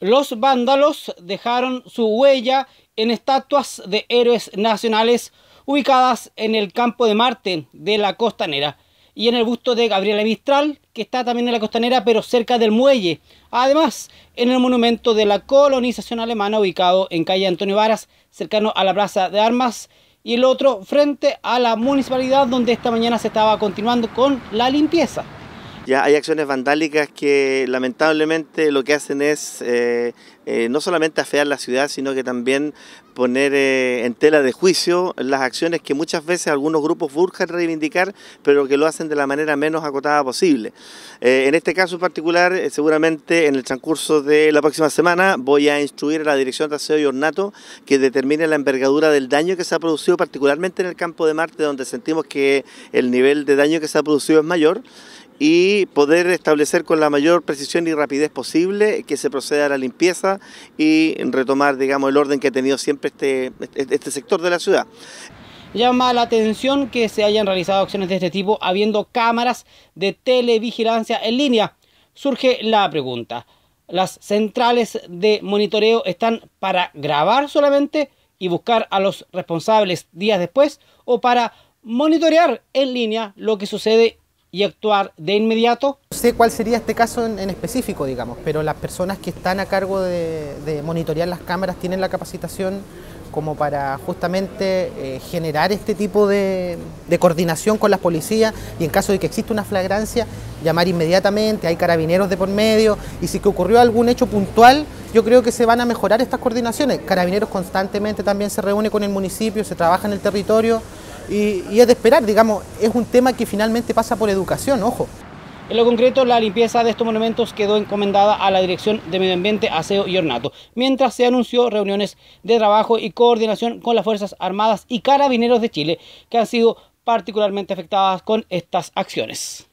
los vándalos dejaron su huella en estatuas de héroes nacionales ubicadas en el campo de Marte de la costanera y en el busto de Gabriela Mistral, que está también en la costanera, pero cerca del muelle. Además, en el monumento de la colonización alemana, ubicado en calle Antonio Varas, cercano a la Plaza de Armas, y el otro frente a la municipalidad, donde esta mañana se estaba continuando con la limpieza. Ya hay acciones vandálicas que lamentablemente lo que hacen es eh, eh, no solamente afear la ciudad, sino que también poner eh, en tela de juicio las acciones que muchas veces algunos grupos buscan reivindicar, pero que lo hacen de la manera menos acotada posible. en este caso en particular, seguramente en el transcurso de la próxima semana voy a instruir a la Dirección de Aseo y Ornato que determine la envergadura del daño que se ha producido, particularmente en el campo de Marte, donde sentimos que el nivel de daño que se ha producido es mayor y poder establecer con la mayor precisión y rapidez posible que se proceda a la limpieza y retomar, digamos, el orden que ha tenido siempre este, este, este sector de la ciudad. Llama la atención que se hayan realizado acciones de este tipo habiendo cámaras de televigilancia en línea. Surge la pregunta, ¿las centrales de monitoreo están para grabar solamente y buscar a los responsables días después o para monitorear en línea lo que sucede y actuar de inmediato. No sé cuál sería este caso en, específico, digamos, pero las personas que están a cargo de, monitorear las cámaras tienen la capacitación como para justamente eh, generar este tipo de, coordinación con las policías y en caso de que exista una flagrancia, llamar inmediatamente, hay carabineros de por medio y si que ocurrió algún hecho puntual, yo creo que se van a mejorar estas coordinaciones. Carabineros constantemente también se reúne con el municipio, se trabaja en el territorio y, es de esperar, digamos, es un tema que finalmente pasa por educación, ojo. En lo concreto, la limpieza de estos monumentos quedó encomendada a la Dirección de Medio Ambiente, Aseo y Ornato, mientras se anunció reuniones de trabajo y coordinación con las Fuerzas Armadas y Carabineros de Chile, que han sido particularmente afectadas con estas acciones.